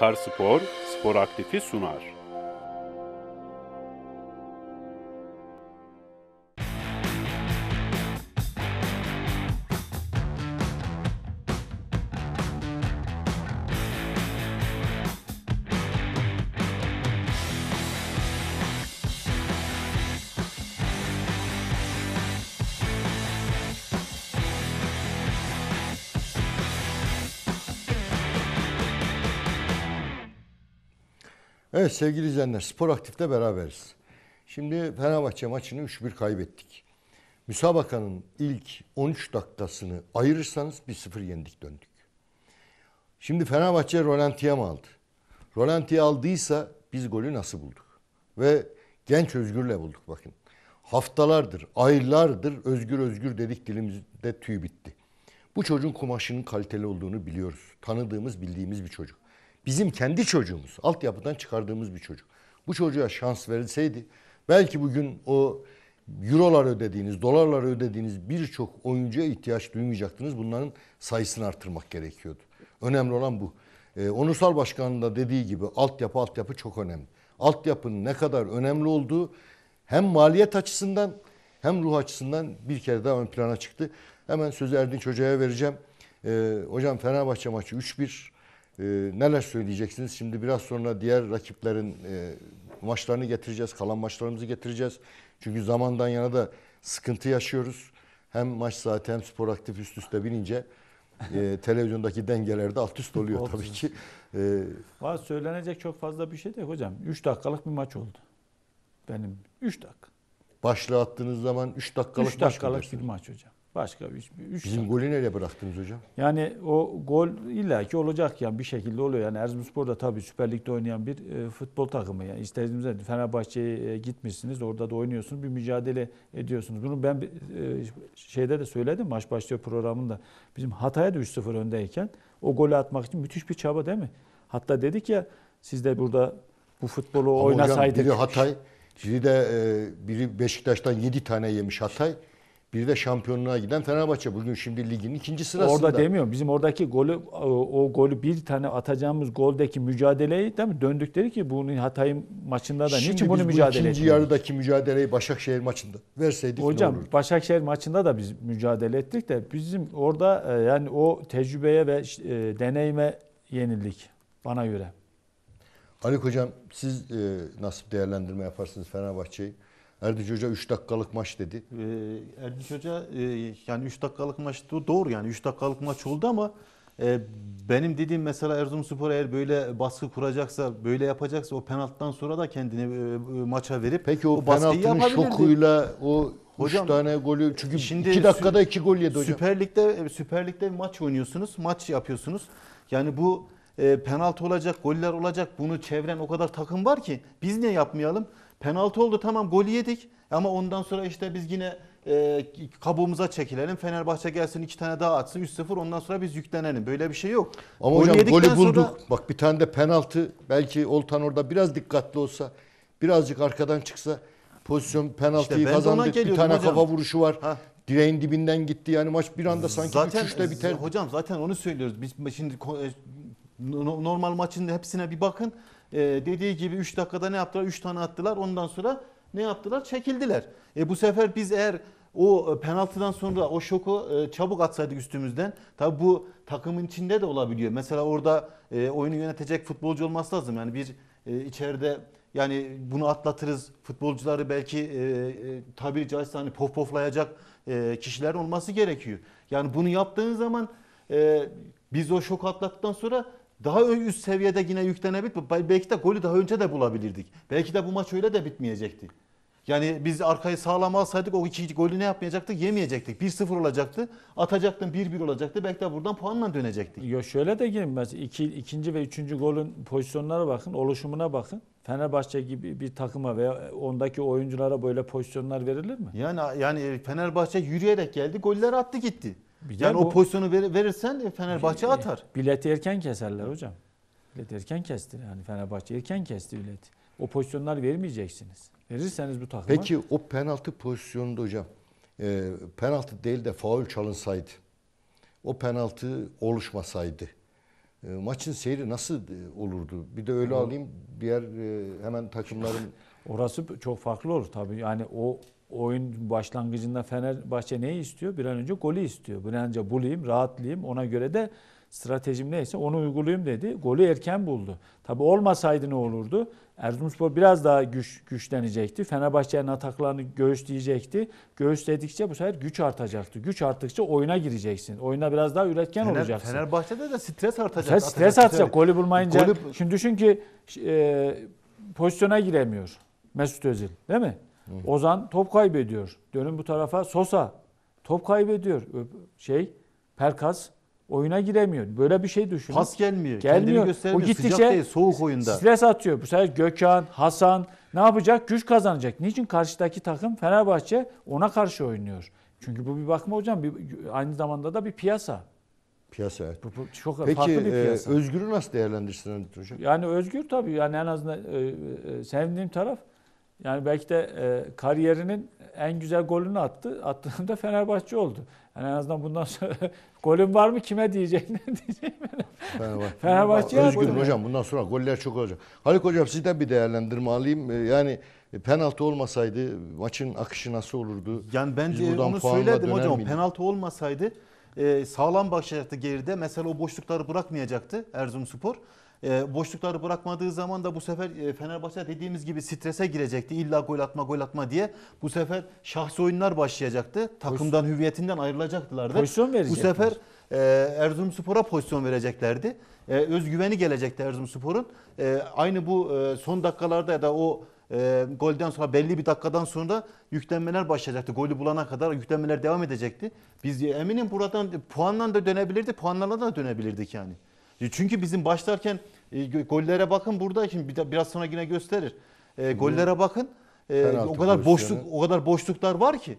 Karspor Spor Aktif'i sunar. Evet sevgili izleyenler Spor Aktif'te beraberiz. Şimdi Fenerbahçe maçını 3-1 kaybettik. Müsabakanın ilk 13 dakikasını ayırırsanız 1-0 yendik döndük. Şimdi Fenerbahçe Rolanti'ye mi aldı? Rolanti'ye aldıysa biz golü nasıl bulduk? Ve genç Özgür'le bulduk bakın. Haftalardır, aylardır Özgür Özgür dedik dilimizde tüy bitti. Bu çocuğun kumaşının kaliteli olduğunu biliyoruz. Tanıdığımız, bildiğimiz bir çocuk. Bizim kendi çocuğumuz, altyapıdan çıkardığımız bir çocuk. Bu çocuğa şans verilseydi belki bugün o eurolar ödediğiniz, dolarlar ödediğiniz birçok oyuncuya ihtiyaç duymayacaktınız. Bunların sayısını artırmak gerekiyordu. Önemli olan bu. Ee, Onursal Başkan'ın da dediği gibi altyapı altyapı çok önemli. Altyapının ne kadar önemli olduğu hem maliyet açısından hem ruh açısından bir kere daha ön plana çıktı. Hemen sözü Erdinç Hoca'ya vereceğim. Ee, hocam Fenerbahçe maçı 3-1 ee, neler söyleyeceksiniz? Şimdi biraz sonra diğer rakiplerin e, maçlarını getireceğiz, kalan maçlarımızı getireceğiz. Çünkü zamandan yana da sıkıntı yaşıyoruz. Hem maç saati hem spor aktif üst üste binince e, televizyondaki dengelerde alt üst oluyor tabii ki. E, ee, Var söylenecek çok fazla bir şey de hocam. 3 dakikalık bir maç oldu. Benim 3 dakika. başlığı attığınız zaman 3 dakikalık, 3 maç dakikalık bir maç hocam. Başka 3 üç Bizim golü nereye bıraktınız hocam? Yani o gol illaki olacak yani bir şekilde oluyor. Yani Erzurumspor da tabii Süper Lig'de oynayan bir e, futbol takımı. Yani istediğinizde Fenerbahçe'ye e, gitmişsiniz, orada da oynuyorsunuz, bir mücadele ediyorsunuz. Bunu ben e, şeyde de söyledim maç başlıyor programında. Bizim Hatay'a da 3-0 öndeyken o golü atmak için müthiş bir çaba değil mi? Hatta dedik ya siz de burada bu futbolu Ama oynasaydık. Hocam biri Hatay, biri de e, biri Beşiktaş'tan 7 tane yemiş Hatay. Bir de şampiyonluğa giden Fenerbahçe bugün şimdi ligin ikinci sırasında. Orada demiyorum. Bizim oradaki golü o golü bir tane atacağımız goldeki mücadeleyi değil mi? Döndükleri ki bunun hatay maçında da şimdi niçin bunu mücadele etmiyoruz? ikinci yarıdaki mücadeleyi Başakşehir maçında verseydik Hocam, ne olurdu? Başakşehir maçında da biz mücadele ettik de bizim orada e, yani o tecrübeye ve e, deneyime yenildik bana göre. Ali Hocam siz e, nasıl değerlendirme yaparsınız Fenerbahçe'yi? Erdiç Hoca 3 dakikalık maç dedi. Ee, Erdiç Hoca e, yani 3 dakikalık maç doğru yani 3 dakikalık maç oldu ama e, benim dediğim mesela Erzurumspor eğer böyle baskı kuracaksa, böyle yapacaksa o penaltıdan sonra da kendini e, e maça verip Peki o, o penaltının şokuyla o Hocam, üç tane golü çünkü şimdi iki dakikada iki gol yedi hocam. Süper Lig'de e, Süper Lig'de maç oynuyorsunuz, maç yapıyorsunuz. Yani bu e, penaltı olacak, goller olacak. Bunu çevren o kadar takım var ki biz niye yapmayalım? Penaltı oldu tamam gol yedik ama ondan sonra işte biz yine e, kabuğumuza çekilelim. Fenerbahçe gelsin iki tane daha atsın 3-0 ondan sonra biz yüklenelim. Böyle bir şey yok. Ama gol hocam golü bulduk. Sonra... Bak bir tane de penaltı belki Oltan orada biraz dikkatli olsa birazcık arkadan çıksa pozisyon penaltıyı işte kazandı. Bir tane hocam. kafa vuruşu var. Ha direğin dibinden gitti. Yani maç bir anda sanki zaten, 3-3'te biter. Hocam zaten onu söylüyoruz. Biz şimdi e, normal maçın hepsine bir bakın e, dediği gibi 3 dakikada ne yaptılar? 3 tane attılar. Ondan sonra ne yaptılar? Çekildiler. E, bu sefer biz eğer o e, penaltıdan sonra o şoku e, çabuk atsaydık üstümüzden. Tabi bu takımın içinde de olabiliyor. Mesela orada e, oyunu yönetecek futbolcu olması lazım. Yani bir e, içeride yani bunu atlatırız. Futbolcuları belki e, e, tabiri caizse hani pof poflayacak e, kişiler olması gerekiyor. Yani bunu yaptığın zaman e, biz o şoku atlattıktan sonra daha üst seviyede yine yüklenebilir. Belki de golü daha önce de bulabilirdik. Belki de bu maç öyle de bitmeyecekti. Yani biz arkayı sağlam alsaydık o iki golü ne yapmayacaktık? Yemeyecektik. 1-0 olacaktı. Atacaktın 1-1 olacaktı. Belki de buradan puanla dönecektik. Yo şöyle de girmez. İki, ikinci ve üçüncü golün pozisyonlara bakın, oluşumuna bakın. Fenerbahçe gibi bir takıma veya ondaki oyunculara böyle pozisyonlar verilir mi? Yani yani Fenerbahçe yürüyerek geldi, golleri attı gitti. Bir yani o pozisyonu ver, verirsen e, Fenerbahçe e, atar. Bileti erken keserler hocam. Bilet erken kesti yani Fenerbahçe erken kesti bilet. O pozisyonlar vermeyeceksiniz. Verirseniz bu takıma. Peki o penaltı pozisyonunda hocam e, penaltı değil de faul çalınsaydı o penaltı oluşmasaydı e, maçın seyri nasıl e, olurdu? Bir de öyle yani, alayım diğer e, hemen takımların. Orası çok farklı olur tabii yani o oyun başlangıcında Fenerbahçe neyi istiyor? Bir an önce golü istiyor. Bir an önce bulayım, rahatlayayım. Ona göre de stratejim neyse onu uygulayayım dedi. Golü erken buldu. Tabi olmasaydı ne olurdu? Erzurumspor biraz daha güç, güçlenecekti. Fenerbahçe'nin ataklarını göğüsleyecekti. Göğüsledikçe bu sefer güç artacaktı. Güç arttıkça oyuna gireceksin. Oyuna biraz daha üretken Fener, olacaksın. Fenerbahçe'de de stres artacak. Sen stres atacak. artacak. Golü bulmayınca. Golü... Şimdi düşün ki e, pozisyona giremiyor Mesut Özil değil mi? Ozan top kaybediyor. Dönün bu tarafa Sosa top kaybediyor. Şey Perkas oyuna giremiyor. Böyle bir şey düşünün. Pas gelmiyor. Gelmiyor. Kendini göstermiyor. O gittikçe Sıcak değil, soğuk oyunda. Stres atıyor. Bu sefer Gökhan, Hasan ne yapacak? Güç kazanacak. Niçin karşıdaki takım Fenerbahçe ona karşı oynuyor? Çünkü bu bir bakma hocam bir, aynı zamanda da bir piyasa. Piyasa evet. Bu, bu çok Peki, farklı bir e, piyasa. Peki Özgür'ü nasıl değerlendirsin hocam? Yani Özgür tabii yani en azından e, e, sevdiğim taraf yani belki de e, kariyerinin en güzel golünü attı. Attığında Fenerbahçe oldu. Yani en azından bundan sonra golüm var mı kime diyecek ne Fenerbahçe. Fenerbahçe Özgür ya. hocam bundan sonra goller çok olacak. Haluk hocam sizden bir değerlendirme alayım. E, yani e, penaltı olmasaydı maçın akışı nasıl olurdu? Yani bence onu söyledim hocam. Miydi? Penaltı olmasaydı e, sağlam başlayacaktı geride. Mesela o boşlukları bırakmayacaktı Erzurumspor. Spor. Ee, boşlukları bırakmadığı zaman da bu sefer e, Fenerbahçe dediğimiz gibi strese girecekti. İlla gol atma gol atma diye. Bu sefer şahsi oyunlar başlayacaktı. Takımdan hüviyetinden ayrılacaktılardı. Pozisyon verecekler. Bu sefer e, Erzurumspor'a pozisyon vereceklerdi. E, özgüveni gelecekti Erzurumspor'un. E, aynı bu e, son dakikalarda ya da o e, golden sonra belli bir dakikadan sonra yüklenmeler başlayacaktı. Golü bulana kadar yüklenmeler devam edecekti. Biz eminim buradan puanla da dönebilirdi, puanlarla da dönebilirdik yani. E, çünkü bizim başlarken e, gollere bakın burada şimdi biraz sonra yine gösterir. E, gollere bakın. Penaltı o kadar boşluk pozisyonu. o kadar boşluklar var ki.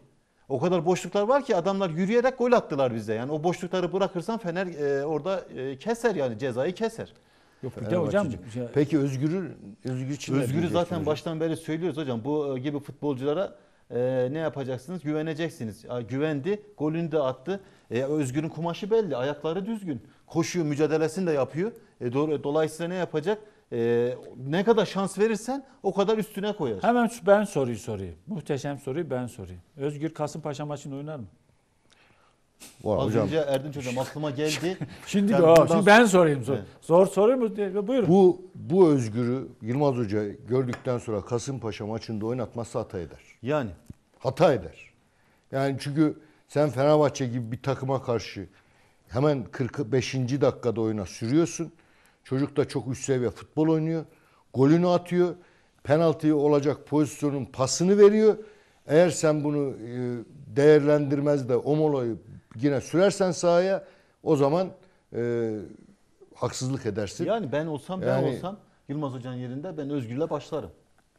O kadar boşluklar var ki adamlar yürüyerek gol attılar bize. Yani o boşlukları bırakırsan Fener orada keser yani cezayı keser. Yok bir de hocam. Peki Özgür'ü Özgür için Özgür'ü zaten hocam. baştan beri söylüyoruz hocam. Bu gibi futbolculara ne yapacaksınız? Güveneceksiniz. Güvendi, golünü de attı. Özgür'ün kumaşı belli, ayakları düzgün koşuyor, mücadelesini de yapıyor. E, dolayısıyla ne yapacak? Ee, ne kadar şans verirsen o kadar üstüne koyar. Hemen ben soruyu sorayım. Muhteşem soruyu ben sorayım. Özgür Kasımpaşa maçını oynar mı? Var Az hocam. önce Erdinç hocam aklıma geldi. şimdi, o, şimdi ben sorayım. Sor. Evet. Zor soruyor mu? E, buyurun. Bu, bu Özgür'ü Yılmaz Hoca gördükten sonra Kasımpaşa maçında oynatmazsa hata eder. Yani? Hata eder. Yani çünkü sen Fenerbahçe gibi bir takıma karşı Hemen 45. dakikada oyuna sürüyorsun. Çocuk da çok üst seviye futbol oynuyor. Golünü atıyor. Penaltıya olacak pozisyonun pasını veriyor. Eğer sen bunu e, değerlendirmez de o molayı yine sürersen sahaya o zaman e, haksızlık edersin. Yani ben olsam ben olsam Yılmaz Hoca'nın yerinde ben Özgür'le başlarım.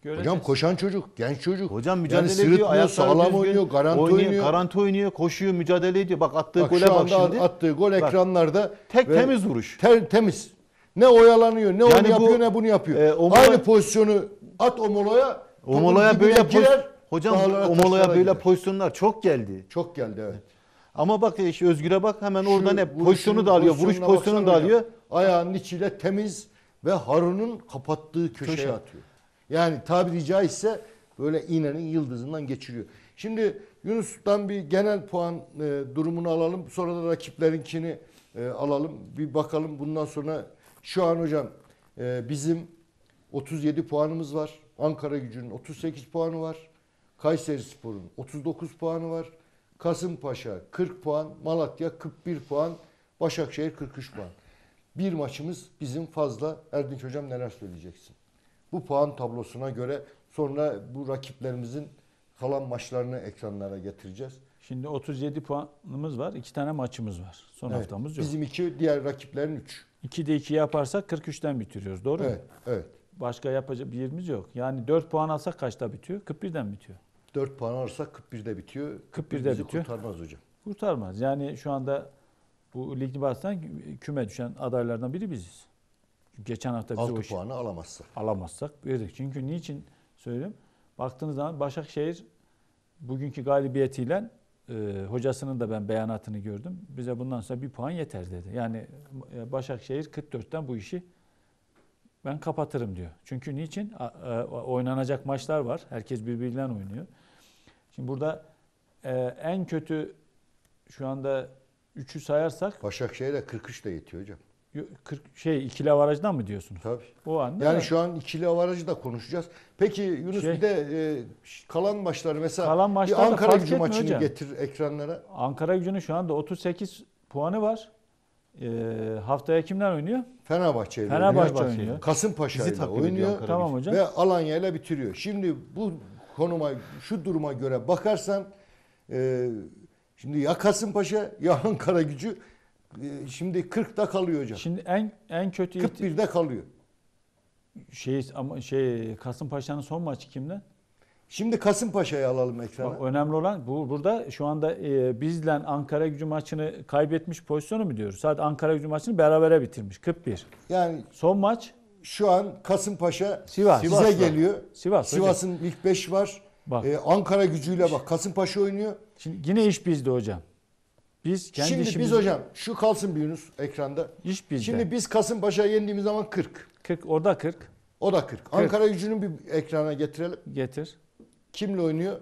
Göreceğiz. Hocam koşan çocuk, genç çocuk. Hocam mücadele yani ediyor. Ayakları sağlam oynuyor, garanti oynuyor, oynuyor. Garanti oynuyor, koşuyor, mücadele ediyor. Bak attığı bak, gole bak şimdi. attığı gol bak, ekranlarda. Tek temiz vuruş. Ter, temiz. Ne oyalanıyor, ne yani onu bu, yapıyor, ne bunu yapıyor. E, Omola, Aynı pozisyonu at Omola'ya. Omola'ya böyle girer. Hocam Omola'ya böyle girer. pozisyonlar çok geldi. Çok geldi evet. Ama bak işte Özgür'e bak hemen Şu oradan hep pozisyonu da alıyor. Vuruş pozisyonu da alıyor. Ayağının içiyle temiz ve Harun'un kapattığı köşeye Köşe. atıyor. Yani tabiri caizse böyle iğnenin yıldızından geçiriyor. Şimdi Yunus'tan bir genel puan e, durumunu alalım. Sonra da rakiplerinkini e, alalım. Bir bakalım bundan sonra şu an hocam e, bizim 37 puanımız var. Ankara gücünün 38 puanı var. Kayseri Spor'un 39 puanı var. Kasımpaşa 40 puan, Malatya 41 puan, Başakşehir 43 puan. Bir maçımız bizim fazla. Erdinç Hocam neler söyleyeceksin? bu puan tablosuna göre sonra bu rakiplerimizin kalan maçlarını ekranlara getireceğiz. Şimdi 37 puanımız var. iki tane maçımız var. Son evet, haftamız yok. Bizim iki, diğer rakiplerin 3. de 2 yaparsak 43'ten bitiriyoruz. Doğru evet, mu? Evet. Başka yapacak bir yerimiz yok. Yani 4 puan alsak kaçta bitiyor? 41'den bitiyor. 4 puan alırsak 41'de bitiyor. 41'de bitiyor. kurtarmaz hocam. Kurtarmaz. Yani şu anda bu Ligni Bas'tan küme düşen adaylardan biri biziz geçen hafta biz 6 işi puanı alamazsak. alamazsak verdik. Çünkü niçin söyleyeyim? Baktığınız zaman Başakşehir bugünkü galibiyetiyle e, hocasının da ben beyanatını gördüm. Bize bundan sonra bir puan yeter dedi. Yani e, Başakşehir 44'ten bu işi ben kapatırım diyor. Çünkü niçin? e, oynanacak maçlar var. Herkes birbiriyle oynuyor. Şimdi burada e, en kötü şu anda 3'ü sayarsak Başakşehir'e 43 de yetiyor hocam. 40 şey ikili avarajdan mı diyorsunuz? Tabii. O anda yani da... şu an ikili avarajı da konuşacağız. Peki Yunus şey, bir de e, kalan maçları mesela kalan maçlar bir Ankara Gücü maçını hocam. getir ekranlara. Ankara Gücü'nün şu anda 38 puanı var. E, haftaya kimler oynuyor? Fenerbahçe ile Fenerbahçe oynuyor. oynuyor. Kasımpaşa ile oynuyor. Tamam hocam. Ve Alanya ile bitiriyor. Şimdi bu konuma şu duruma göre bakarsan e, şimdi ya Kasımpaşa ya Ankara Gücü ee, şimdi 40'da kalıyor hocam. Şimdi en en kötü 41'de kalıyor. Şey ama şey Kasımpaşa'nın son maçı kimle? Şimdi Kasımpaşa'yı alalım ekrana. Bak, önemli olan bu burada şu anda e, bizle Ankara Gücü maçını kaybetmiş pozisyonu mu diyoruz? Sadece Ankara Gücü maçını berabere bitirmiş 41. Yani son maç şu an Kasımpaşa Sivas. size Sivas'la. geliyor. Sivas. Sivas'ın ilk 5 var. Bak. Ee, Ankara gücüyle bak Kasımpaşa oynuyor. Şimdi yine iş bizde hocam. Biz kendi Şimdi işimizi... biz hocam şu kalsın bir Yunus ekranda. İş bizde. Şimdi biz Kasımpaşa'yı yendiğimiz zaman 40. 40 orada 40. O da 40. 40. Ankara gücünü bir ekrana getirelim. Getir. Kimle oynuyor?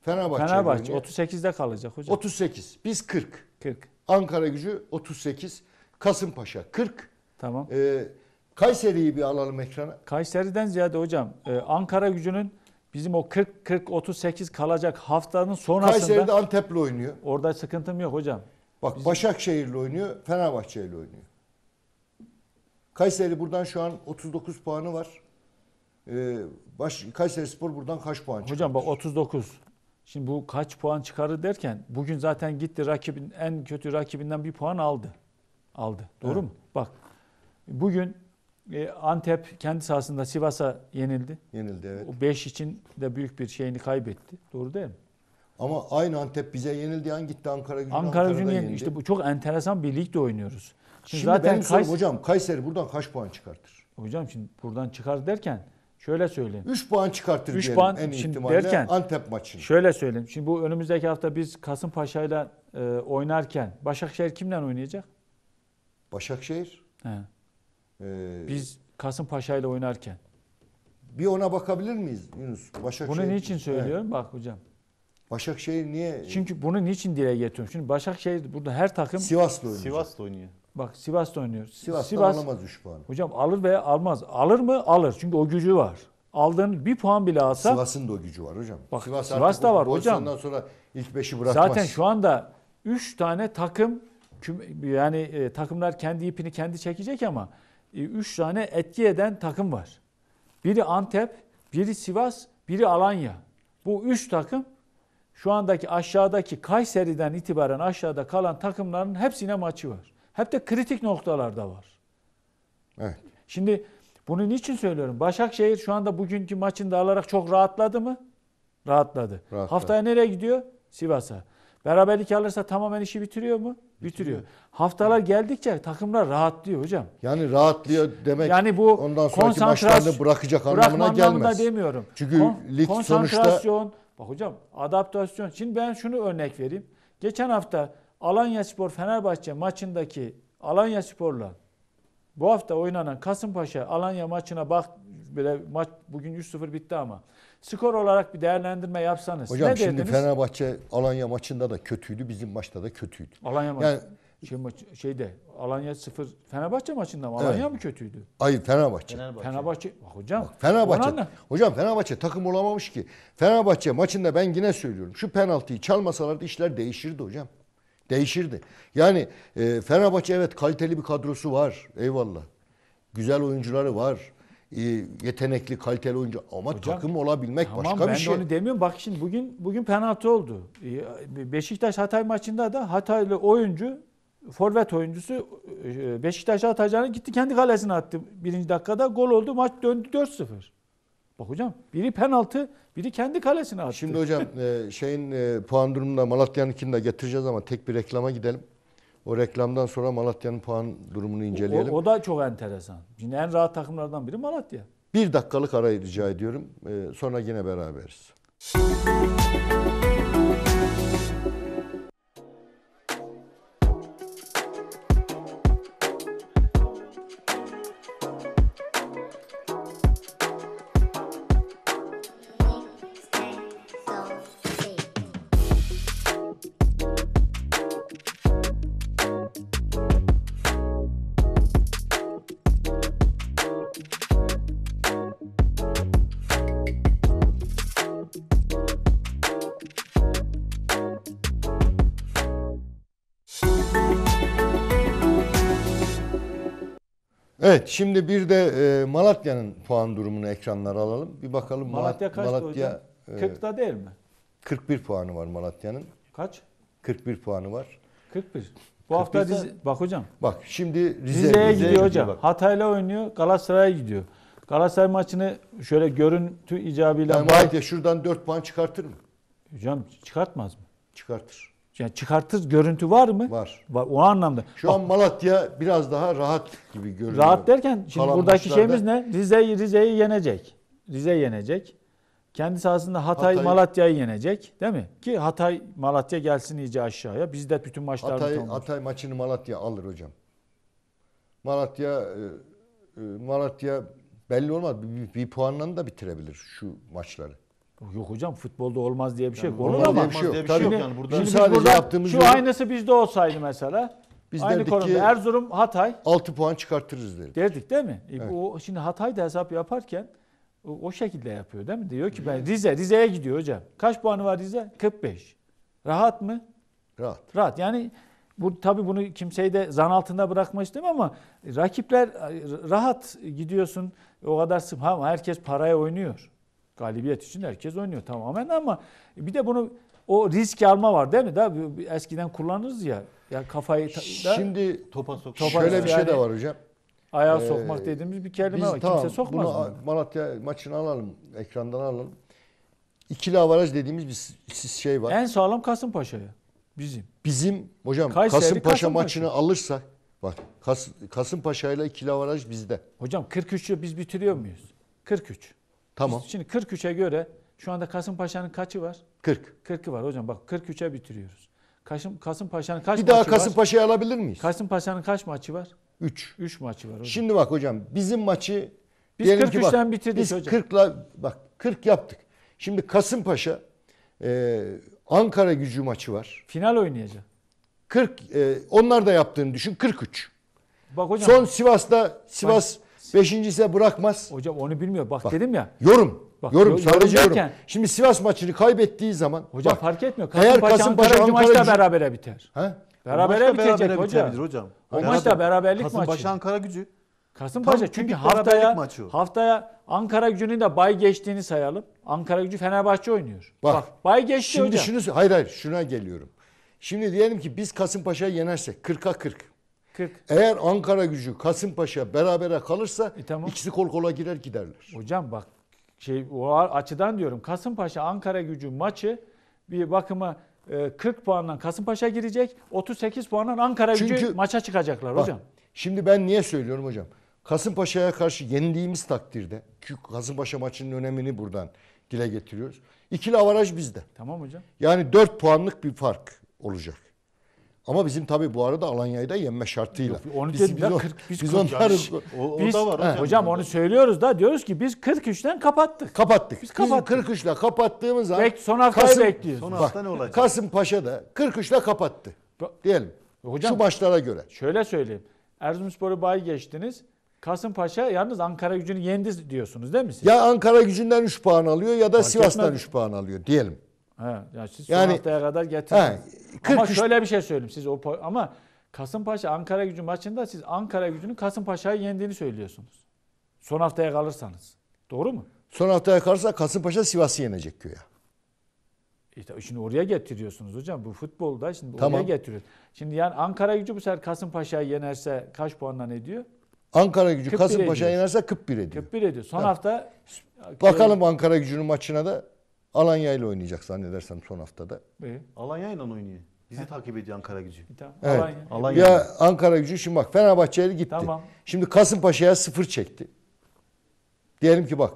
Fenerbahçe. Fenerbahçe oynuyor. 38'de kalacak hocam. 38. Biz 40. 40. Ankara gücü 38. Kasımpaşa 40. Tamam. Ee, Kayseri'yi bir alalım ekrana. Kayseri'den ziyade hocam e, Ankara gücünün Bizim o 40-40-38 kalacak haftanın sonrasında... Kayseri'de Antep'le oynuyor. Orada sıkıntım yok hocam. Bak Bizim... Başakşehir'le oynuyor, Fenerbahçe'yle oynuyor. Kayseri buradan şu an 39 puanı var. Ee, baş, Kayseri Spor buradan kaç puan çıkarır? Hocam bak 39. Şimdi bu kaç puan çıkarır derken bugün zaten gitti rakibin en kötü rakibinden bir puan aldı. Aldı. Doğru evet. mu? Bak bugün e, Antep kendi sahasında Sivas'a yenildi. Yenildi evet. O 5 için de büyük bir şeyini kaybetti. Doğru değil mi? Ama aynı Antep bize yenildi. Yani gitti Ankara gücünü Ankara gücünü yenildi. İşte bu çok enteresan bir ligde oynuyoruz. Şimdi, şimdi zaten benim Kays- hocam Kayseri buradan kaç puan çıkartır? Hocam şimdi buradan çıkar derken şöyle söyleyeyim. 3 puan çıkartır Üç diyelim puan, en iyi ihtimalle derken, Antep maçını. Şöyle söyleyeyim. Şimdi bu önümüzdeki hafta biz Kasımpaşa ile oynarken Başakşehir kimden oynayacak? Başakşehir. He. Ee, Biz Kasımpaşa ile oynarken. Bir ona bakabilir miyiz Yunus? Başakşehir. Bunu niçin söylüyorum? Evet. Bak hocam. Başakşehir niye? Çünkü bunu niçin dile getiriyorum? Şimdi Başakşehir burada her takım Sivas'ta oynuyor. Sivas'ta oynuyor. Bak Sivas'ta oynuyor. Sivas'ta Sivas, alamaz 3 puanı. Hocam alır veya almaz. Alır mı? Alır. Çünkü o gücü var. Aldığın bir puan bile alsa Sivas'ın da o gücü var hocam. Bak Sivas, Sivas da var hocam. Ondan sonra ilk 5'i bırakmaz. Zaten şu anda 3 tane takım yani e, takımlar kendi ipini kendi çekecek ama 3 e, tane etki eden takım var. Biri Antep, biri Sivas, biri Alanya. Bu 3 takım şu andaki aşağıdaki Kayseri'den itibaren aşağıda kalan takımların hepsine maçı var. Hep de kritik noktalarda var. Evet. Şimdi bunu niçin söylüyorum? Başakşehir şu anda bugünkü maçında alarak çok rahatladı mı? Rahatladı. rahatladı. Haftaya nereye gidiyor? Sivas'a. Beraberlik alırsa tamamen işi bitiriyor mu? Bitiriyor. Haftalar geldikçe takımlar rahatlıyor hocam. Yani rahatlıyor demek yani bu ondan sonraki maçlarını bırakacak anlamına gelmez. Anlamında demiyorum. Çünkü Kon, lig konsantrasyon, sonuçta... Bak hocam adaptasyon. Şimdi ben şunu örnek vereyim. Geçen hafta Alanya Spor Fenerbahçe maçındaki Alanya Spor'la bu hafta oynanan Kasımpaşa Alanya maçına bak böyle maç bugün 3-0 bitti ama skor olarak bir değerlendirme yapsanız Hocam ne şimdi Fenerbahçe Alanya maçında da kötüydü. Bizim maçta da kötüydü. Alanya maçı. Yani, şey, maç, şeyde Alanya 0 Fenerbahçe maçında mı? Alanya Evet. mı kötüydü? Hayır Fenerbahçe. Fenerbahçe. Fenerbahçe hocam. Bak, Fenerbahçe. Hocam Fenerbahçe takım olamamış ki. Fenerbahçe maçında ben yine söylüyorum. Şu penaltıyı çalmasalardı işler değişirdi hocam. Değişirdi. Yani e, Fenerbahçe evet kaliteli bir kadrosu var. Eyvallah. Güzel oyuncuları var. E, yetenekli, kaliteli oyuncu ama Hocam, takım olabilmek tamam, başka bir şey. Tamam ben onu demiyorum. Bak şimdi bugün bugün penaltı oldu. E, Beşiktaş Hatay maçında da Hataylı oyuncu forvet oyuncusu e, Beşiktaş'a atacağını gitti kendi kalesine attı. Birinci dakikada gol oldu. Maç döndü 4-0. Bak hocam biri penaltı, biri kendi kalesine attı. Şimdi hocam şeyin puan durumunda Malatya'nınkini de getireceğiz ama tek bir reklama gidelim. O reklamdan sonra Malatya'nın puan durumunu inceleyelim. O, o da çok enteresan. Yine en rahat takımlardan biri Malatya. Bir dakikalık arayı rica ediyorum. Ee, sonra yine beraberiz. Müzik şimdi bir de e, Malatya'nın puan durumunu ekranlara alalım. Bir bakalım Malatya kaçtı Malatya, hocam? E, 40'da değil mi? 41 puanı var Malatya'nın. Kaç? 41 puanı var. 41. Bu hafta Rize, bak hocam. Bak şimdi Rize, Rize'ye Rize gidiyor, gidiyor hocam. Bak. Hatay'la oynuyor, Galatasaray'a gidiyor. Galatasaray maçını şöyle görüntü icabıyla... Yani Malatya şuradan 4 puan çıkartır mı? Hocam çıkartmaz mı? Çıkartır. Yani çıkartır görüntü var mı? Var. Var o anlamda. Şu an Malatya biraz daha rahat gibi görünüyor. Rahat derken şimdi Kalan buradaki maçlarda... şeyimiz ne? Rize Rize'yi yenecek. Rize yenecek. Kendi sahasında Hatay, Hatay Malatya'yı yenecek değil mi? Ki Hatay Malatya gelsin iyice aşağıya. Biz de bütün maçlarda Hatay, olmuş. Hatay maçını Malatya alır hocam. Malatya e, e, Malatya belli olmaz. Bir, bir puanla da bitirebilir şu maçları. Yok hocam futbolda olmaz diye bir şey yok. Yani olmaz ama. diye bir şey yok. Tabii. Şimdi, yani burada, şimdi sadece burada, yaptığımız şu yol- aynısı bizde olsaydı mesela. Biz aynı derdik konuda ki- Erzurum, Hatay 6 puan çıkartırız dedik. derdik değil mi? E, o, şimdi Hatay'da hesap yaparken o, o şekilde yapıyor değil mi? Diyor ki ben Rize, Rize'ye gidiyor hocam. Kaç puanı var Rize? 45. Rahat mı? Rahat. Rahat. Yani bu tabii bunu kimseyi de zan altında bırakmak istemem ama rakipler e, rahat gidiyorsun. O kadar sık. herkes paraya oynuyor. Galibiyet için herkes oynuyor tamamen ama bir de bunu o risk alma var değil mi? Daha eskiden kullanırız ya. Ya kafayı da, şimdi topa sok. Topa şöyle bir şey de var hocam. Ayağa ee, sokmak dediğimiz bir kelime var. Tamam, Kimse sokmaz. Bunu mı? Malatya maçını alalım. Ekrandan alalım. İkili avaraj dediğimiz bir şey var. En sağlam Kasımpaşa'ya. Bizim. Bizim hocam Kayseri, Kasımpaşa, Kasımpaşa maçını alırsak bak Kas, Kasımpaşa ile ikili avaraj bizde. Hocam 43'ü biz bitiriyor muyuz? 43. Tamam. Biz şimdi 43'e göre şu anda Kasımpaşa'nın kaçı var? 40. 40'ı var hocam bak 43'e bitiriyoruz. Kasım Kasımpaşa'nın kaç Bir daha maçı Kasımpaşa'yı var? alabilir miyiz? Kasımpaşa'nın kaç maçı var? 3. 3 maçı var hocam. Şimdi bak hocam bizim maçı biz 43'ten bitirdik biz hocam. 40'la bak 40 yaptık. Şimdi Kasımpaşa e, Ankara Gücü maçı var. Final oynayacak. 40 e, onlar da yaptığını düşün 43. Bak hocam. Son Sivas'ta Sivas bak, Beşinci ise bırakmaz. Hocam onu bilmiyor. Bak, bak dedim ya. Yorum. Bak, yorum, yorum sadece yorum. Derken, Şimdi Sivas maçını kaybettiği zaman. Hocam bak, fark etmiyor. Kasımpaşa, eğer Kasımpaşa Ankara, Ankara maçta berabere biter. He? Berabere bitecek hocam. hocam. O maçta beraberlik Kasımpaşa, maçı. Kasımpaşa Ankara gücü. Kasımpaşa çünkü haftaya maçı. haftaya Ankara Gücü'nün de bay geçtiğini sayalım. Ankara Gücü Fenerbahçe oynuyor. Bak, Bak bay geçti şimdi hocam. Şimdi şunu hayır hayır şuna geliyorum. Şimdi diyelim ki biz Kasımpaşa'yı yenersek 40'a 40. 40. Eğer Ankara gücü Kasımpaşa berabere kalırsa e, tamam. ikisi kol kola girer giderler. Hocam bak şey o açıdan diyorum Kasımpaşa Ankara gücü maçı bir bakıma 40 e, puandan Kasımpaşa girecek, 38 puandan Ankara Çünkü, gücü maça çıkacaklar bak, hocam. Şimdi ben niye söylüyorum hocam? Kasımpaşa'ya karşı yendiğimiz takdirde ki Kasımpaşa maçının önemini buradan dile getiriyoruz. İkili avaraj bizde. Tamam hocam. Yani 4 puanlık bir fark olacak. Ama bizim tabii bu arada Alanya'yı da yenme şartıyla. Yok, onu biz, biz, 40, biz, biz onları o, o biz, da var hocam. hocam onu söylüyoruz da diyoruz ki biz 43'ten kapattık. Kapattık. Biz kapattık. Bizim 43'le kapattığımız an Bek, son haftayı Kasım, bekliyoruz. Son hafta ne olacak? Kasım Paşa da 43'le kapattı. Diyelim. Hocam, Şu başlara göre. Şöyle söyleyeyim. Erzurumspor'u bay geçtiniz. Kasımpaşa yalnız Ankara gücünü yendi diyorsunuz değil mi siz? Ya Ankara gücünden 3 puan alıyor ya da Fark Sivas'tan etmez. 3 puan alıyor diyelim. He, yani siz yani, son haftaya kadar getirin. Ama şöyle bir şey söyleyeyim siz o ama Kasımpaşa Ankara Gücü maçında siz Ankara Gücü'nün Kasımpaşa'yı yendiğini söylüyorsunuz. Son haftaya kalırsanız. Doğru mu? Son haftaya kalırsa Kasımpaşa Sivas'ı yenecek güya. İşte şimdi oraya getiriyorsunuz hocam. Bu futbolda şimdi tamam. oraya getiriyor. Şimdi yani Ankara Gücü bu sefer Kasımpaşa'yı yenerse kaç puanla ne diyor? Ankara Gücü Kasımpaşa'yı yenerse 41 ediyor. 41 ediyor. Son ha. hafta e, Bakalım Ankara Gücü'nün maçına da Alanya ile oynayacak zannedersem son haftada. E, Alanya ile oynuyor. Bizi Heh. takip ediyor Ankara gücü. E, tamam. Evet. Alanya. Ya Ankara gücü şimdi bak Fenerbahçe'ye gitti. Tamam. Şimdi Kasımpaşa'ya sıfır çekti. Diyelim ki bak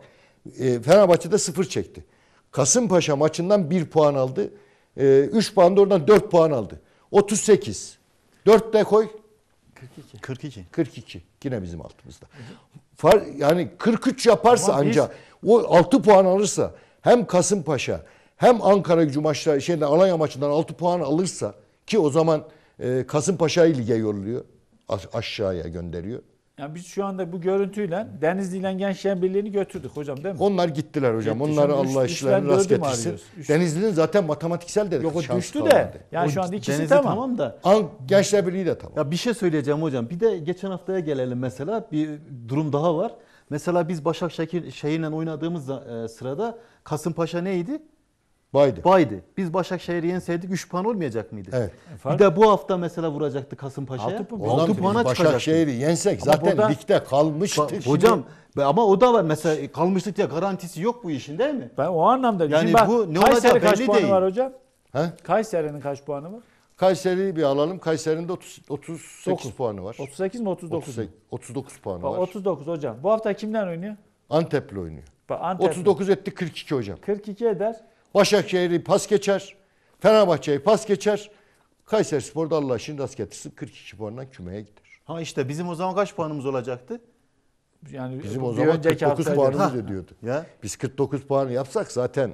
e, Fenerbahçe'de sıfır çekti. Kasımpaşa maçından bir puan aldı. E, 3 puan da oradan 4 puan aldı. 38. 4 de koy. 42. 42. 42. Yine bizim altımızda. Far, yani 43 yaparsa ancak o 6 puan alırsa hem Kasımpaşa hem Ankara gücü maçları şeyden Alanya maçından 6 puan alırsa ki o zaman e, Kasımpaşa'yı lige yolluyor. Aşağıya gönderiyor. Yani biz şu anda bu görüntüyle Denizli ile Gençler Birliği'ni götürdük hocam değil mi? Onlar gittiler hocam. Gitti. Onları Şimdi Allah üç, işlerini rast getirsin. Denizli'nin zaten matematiksel dedik. Yok o düştü de. Vardı. Yani o, şu anda ikisi tamam. tamam da. An, Gençler Birliği de tamam. Ya bir şey söyleyeceğim hocam. Bir de geçen haftaya gelelim mesela. Bir durum daha var. Mesela biz Başakşehir şehirle oynadığımız e, sırada Kasımpaşa neydi? Baydı. Baydı. Biz Başakşehir'i yenseydik 3 puan olmayacak mıydı? Evet. E, Bir de bu hafta mesela vuracaktı Kasımpaşa'ya. 6 puan. 6 Başakşehir'i yensek ama zaten burada, ligde kalmıştık. hocam şimdi. ama o da var mesela kalmışlık diye garantisi yok bu işin değil mi? Ben o anlamda. Yani bak, bu ne Kayseri olacak kaç belli puanı var hocam? He? Kayseri'nin kaç puanı var? Kayseri'yi bir alalım. Kayseri'nin de 30, 38 9. puanı var. 38 mi 39 38, 39 puanı Bak, var. 39 hocam. Bu hafta kimden oynuyor? Antep'le oynuyor. Bak, Antep 39 mi? etti 42 hocam. 42 eder. Başakşehir'i pas geçer. Fenerbahçe'yi pas geçer. Kayseri Spor'da Allah için rast getirsin 42 puanla kümeye gider. Ha işte bizim o zaman kaç puanımız olacaktı? Yani bizim o zaman 49 puanımız ediyordu. Ya. Biz 49 puan yapsak zaten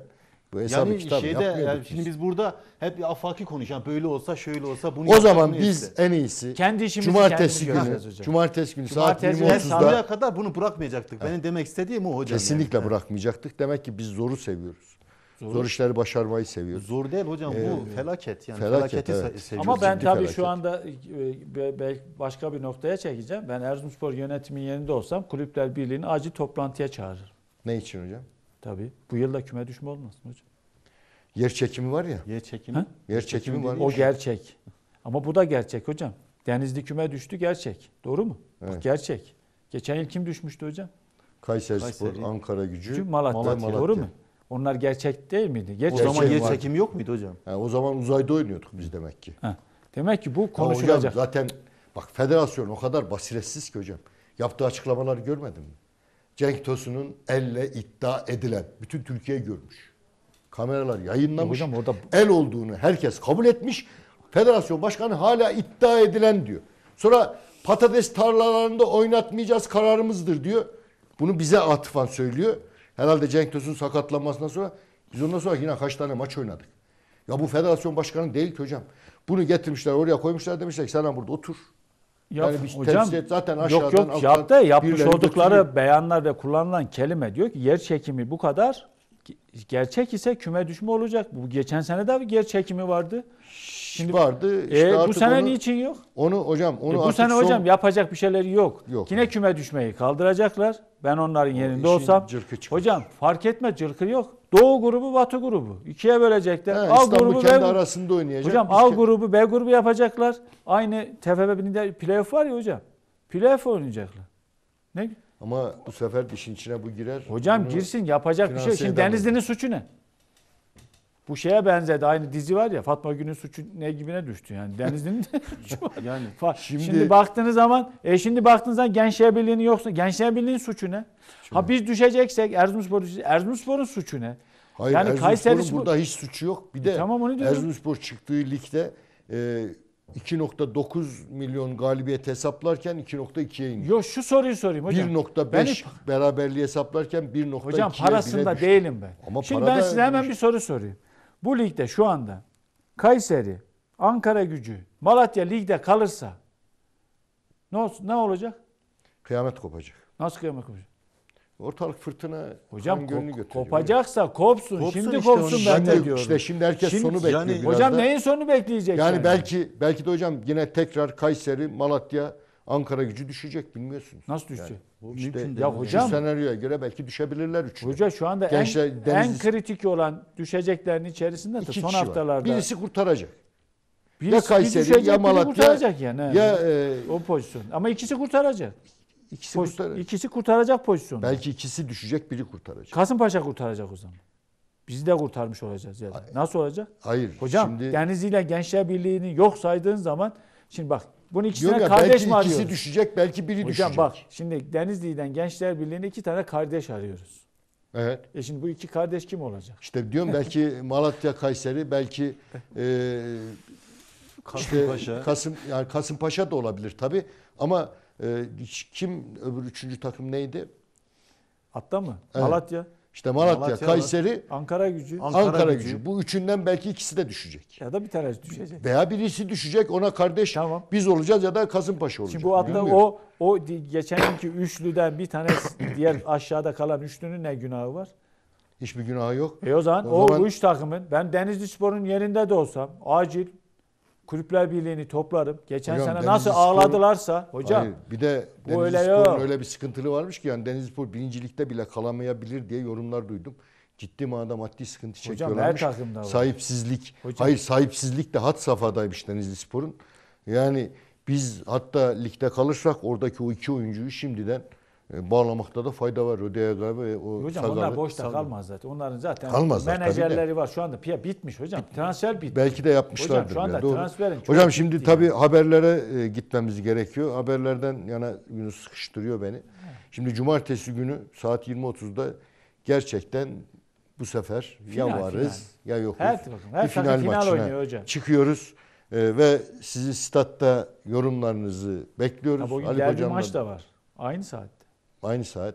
bu hesabı yani kitabı şeyde, yani biz. Şimdi biz burada hep afaki konuşan böyle olsa şöyle olsa bunu O zaman biz işte. en iyisi kendi işimizi cumartesi günü, cumartesi günü cumartesi günü saat 20.30'da kadar bunu bırakmayacaktık. Evet. Benim demek istediğim o hocam. Kesinlikle yani. bırakmayacaktık. Demek ki biz zoru seviyoruz. Zor. Zor işleri başarmayı seviyoruz. Zor değil hocam ee, bu felaket yani felaket, felaketi evet. seviyoruz. Ama ben tabii felaket. şu anda e, belki başka bir noktaya çekeceğim. Ben Erzurumspor yönetimin yerinde olsam Kulüpler Birliği'ni acil toplantıya çağırırım. Ne için hocam? Tabii. Bu yılda küme düşme olmaz mı hocam. Yer çekimi var ya. Yer çekimi. Ha? Yer çekimi var. O gerçek. Ama bu da gerçek hocam. Denizli küme düştü gerçek. Doğru mu? Evet. Bu gerçek. Geçen yıl kim düşmüştü hocam? Kayseri, Kayseri. Spor, Ankara Gücü, Gücü Malatya. Malatya. Malatya. Doğru mu? Onlar gerçek değil miydi? Gerçek. O zaman yer çekimi yok muydu hocam? Ha, o zaman uzayda oynuyorduk biz demek ki. Ha. Demek ki bu konuşulacak. Ya hocam zaten bak federasyon o kadar basiretsiz ki hocam. Yaptığı açıklamaları görmedin mi? Cenk Tosun'un elle iddia edilen bütün Türkiye görmüş. Kameralar yayınlamış. Hocam orada el olduğunu herkes kabul etmiş. Federasyon başkanı hala iddia edilen diyor. Sonra patates tarlalarında oynatmayacağız kararımızdır diyor. Bunu bize atıfan söylüyor. Herhalde Cenk Tosun sakatlanmasından sonra biz ondan sonra yine kaç tane maç oynadık. Ya bu federasyon başkanı değil ki hocam. Bunu getirmişler oraya koymuşlar demişler ki sen burada otur. Ya yani biz hocam, tefsir zaten aşağıdan yok yok yaptı yapmış oldukları götürüyor. beyanlar ve kullanılan kelime diyor ki yer çekimi bu kadar gerçek ise küme düşme olacak. Bu geçen sene de bir yer çekimi vardı. Şimdi vardı. E, işte e, bu sene onu, niçin yok? Onu hocam onu e, bu sene son... hocam yapacak bir şeyleri yok. yok Yine yani. küme düşmeyi kaldıracaklar. Ben onların yerinde olsam hocam fark etme cırkı yok. Doğu grubu, Batı grubu. ikiye bölecekler. He, A İstanbul grubu kendi B arasında oynayacak. Hocam A şey grubu, B grubu yapacaklar. Aynı TFF'de playoff var ya hocam. Playoff oynayacaklar. Ne? Ama bu sefer işin içine bu girer. Hocam Bunu girsin yapacak bir şey. Şimdi Denizli'nin suçu ne? Bu şeye benzedi. Aynı dizi var ya Fatma Gün'ün suçu ne gibine düştü yani. Denizli'nin de yani şimdi, şimdi baktığınız zaman e şimdi baktığınız zaman Gençler Birliği'nin yoksa Gençler Birliği'nin suçu ne? Şimdi. Ha biz düşeceksek Erzurumspor Erzurumspor'un suçu ne? Hayır, yani Kayseri burada hiç suçu yok. Bir e, de e, tamam, onu diyorum. Erzurumspor çıktığı ligde e, 2.9 milyon galibiyet hesaplarken 2.2'ye indi. Yok şu soruyu sorayım hocam. 1.5 Beni... beraberliği hesaplarken 1.2'ye Hocam parasında değilim ben. Ama Şimdi ben size hemen bir soru sorayım bu ligde şu anda Kayseri, Ankara gücü, Malatya ligde kalırsa ne, ne olacak? Kıyamet kopacak. Nasıl kıyamet kopacak? Ortalık fırtına hocam kan gönlü götürüyor. Kopacaksa kopsun. kopsun şimdi işte kopsun ben şimdi, de diyorum. İşte şimdi herkes şimdi, sonu bekliyor. Yani, hocam da. neyin sonu bekleyecek? Yani, yani belki belki de hocam yine tekrar Kayseri, Malatya Ankara gücü düşecek bilmiyorsunuz. Nasıl düşecek? Yani, Bu işte, mümkün Ya hocam. senaryoya göre belki düşebilirler üçüne. Hoca şu anda Gençler, en, deniz... en kritik olan düşeceklerin içerisinde de son haftalarda. Var. Birisi kurtaracak. Birisi ya Kayseri düşecek, ya Malatya. kurtaracak yani. Ya, e, o pozisyon. Ama ikisi kurtaracak. İkisi, Poz, kurtaracak. ikisi kurtaracak pozisyon. Belki ikisi düşecek biri kurtaracak. Kasımpaşa kurtaracak o zaman. Bizi de kurtarmış olacağız. Yani. Nasıl olacak? Hayır. Hocam şimdi... Denizli ile Gençler Birliği'ni yok saydığın zaman şimdi bak bunun ikisine ya, kardeş mi ikisi arıyoruz? düşecek, belki biri Hocam düşecek. Bak şimdi Denizli'den Gençler Birliği'ne iki tane kardeş arıyoruz. Evet. E şimdi bu iki kardeş kim olacak? İşte diyorum belki Malatya Kayseri, belki e, Kasımpaşa. İşte Kasım yani Kasımpaşa da olabilir tabi ama e, kim öbür üçüncü takım neydi? Hatta mı? Evet. Malatya. İşte Malatya, Malatya Kayseri, Ankara gücü. Ankara, Ankara gücü. gücü. Bu üçünden belki ikisi de düşecek. Ya da bir tanesi düşecek. Veya birisi düşecek ona kardeş tamam. biz olacağız ya da Kasımpaşa olacak. Şimdi bu adla o o geçenki üçlüden bir tanesi diğer aşağıda kalan üçlünün ne günahı var? Hiçbir günahı yok. E o zaman o, o zaman... üç takımın ben Denizli Spor'un yerinde de olsam acil Kulüpler Birliği'ni toplarım. Geçen hocam, sene nasıl Spor, ağladılarsa hocam. Hayır, bir de Denizli öyle, Spor'un öyle bir sıkıntılı varmış ki yani Denizli Spor birincilikte bile kalamayabilir diye yorumlar duydum. Ciddi manada maddi sıkıntı hocam, çekiyorlarmış. Hocam her var. Sahipsizlik. Hocam. Hayır sahipsizlik de hat safhadaymış Denizli Spor'un. Yani biz hatta ligde kalırsak oradaki o iki oyuncuyu şimdiden e, bağlamakta da fayda var. Ödeyega ve o Hocam Sagar'ı, onlar boşta Sagar. kalmaz zaten. Onların zaten Kalmazlar, menajerleri var. Şu anda piya bitmiş hocam. Bitti. Transfer bitmiş. Belki de yapmışlardır. Hocam şu anda yani. Doğru. transferin çok Hocam şimdi tabii yani. haberlere e, gitmemiz gerekiyor. Haberlerden yana günü sıkıştırıyor beni. He. Şimdi cumartesi günü saat 20.30'da gerçekten bu sefer final, ya varız final. ya yokuz. Her, her bir final, final maçına oynuyor hocam. çıkıyoruz. Ee, ve sizi statta yorumlarınızı bekliyoruz. Ha, bugün Ali derbi maç da var. Aynı saat. Aynı saat.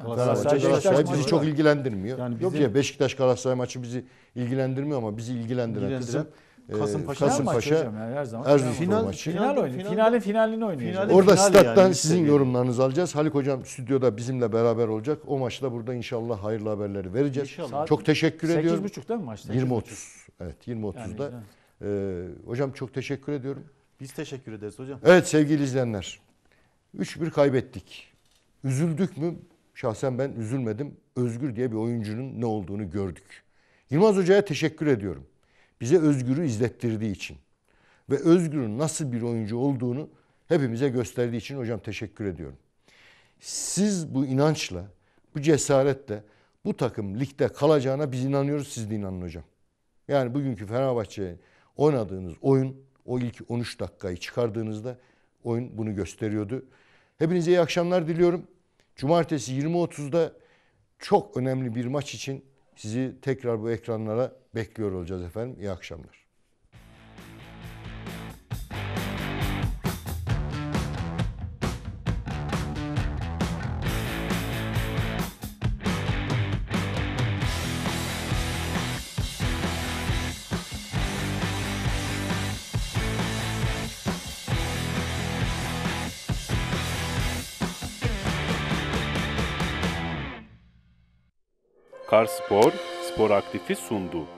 Galatasaray, Galatasaray, bizi çok ilgilendirmiyor. Yani bizim... Yok ya Beşiktaş Galatasaray maçı bizi ilgilendirmiyor ama bizi ilgilendiren, ilgilendiren kısım e, Kasımpaşa, Kasımpaşa maçı hocam yani her zaman. Erzurum final, maçı. Final, final, final, finalin finalini oynayacak. Orada final stat'tan yani, sizin yani. yorumlarınızı alacağız. Haluk hocam stüdyoda bizimle beraber olacak. O maçta burada inşallah hayırlı haberleri vereceğiz. İnşallah. çok teşekkür 8 ediyorum. 8.30'da mı maçta? 20.30. Evet 20.30'da. Yani, evet. ee, hocam çok teşekkür ediyorum. Biz teşekkür ederiz hocam. Evet sevgili izleyenler. 3-1 kaybettik. Üzüldük mü? Şahsen ben üzülmedim. Özgür diye bir oyuncunun ne olduğunu gördük. Yılmaz Hoca'ya teşekkür ediyorum. Bize Özgür'ü izlettirdiği için ve Özgür'ün nasıl bir oyuncu olduğunu hepimize gösterdiği için hocam teşekkür ediyorum. Siz bu inançla, bu cesaretle bu takım ligde kalacağına biz inanıyoruz, siz de inanın hocam. Yani bugünkü Fenerbahçe'ye oynadığınız oyun, o ilk 13 dakikayı çıkardığınızda oyun bunu gösteriyordu. Hepinize iyi akşamlar diliyorum. Cumartesi 20.30'da çok önemli bir maç için sizi tekrar bu ekranlara bekliyor olacağız efendim. İyi akşamlar. Star Spor, spor aktifi sundu.